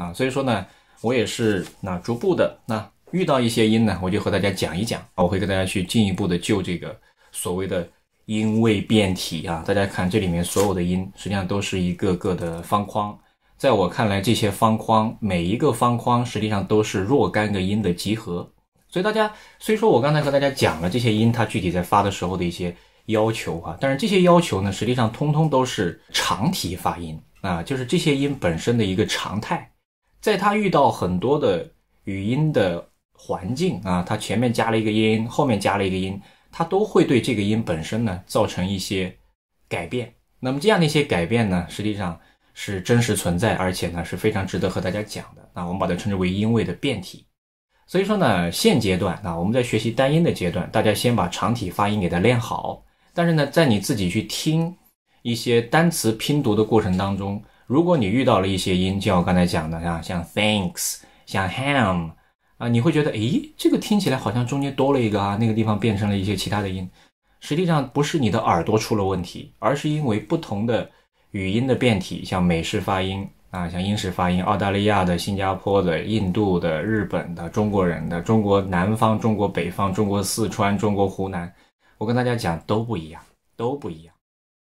啊，所以说呢，我也是那逐步的那遇到一些音呢，我就和大家讲一讲，我会跟大家去进一步的就这个所谓的音位变体啊。大家看这里面所有的音，实际上都是一个个的方框。在我看来，这些方框每一个方框实际上都是若干个音的集合。所以大家，虽说我刚才和大家讲了这些音，它具体在发的时候的一些要求啊，但是这些要求呢，实际上通通都是长体发音啊，就是这些音本身的一个常态。在他遇到很多的语音的环境啊，它前面加了一个音，后面加了一个音，它都会对这个音本身呢造成一些改变。那么这样的一些改变呢，实际上是真实存在，而且呢是非常值得和大家讲的。那我们把它称之为音位的变体。所以说呢，现阶段啊，我们在学习单音的阶段，大家先把长体发音给它练好。但是呢，在你自己去听一些单词拼读的过程当中。如果你遇到了一些音，像我刚才讲的啊，像 thanks，像 ham，啊，你会觉得，诶，这个听起来好像中间多了一个啊，那个地方变成了一些其他的音。实际上不是你的耳朵出了问题，而是因为不同的语音的变体，像美式发音啊，像英式发音，澳大利亚的、新加坡的、印度的、日本的、中国人的、中国南方、中国北方、中国四川、中国湖南，我跟大家讲都不一样，都不一样。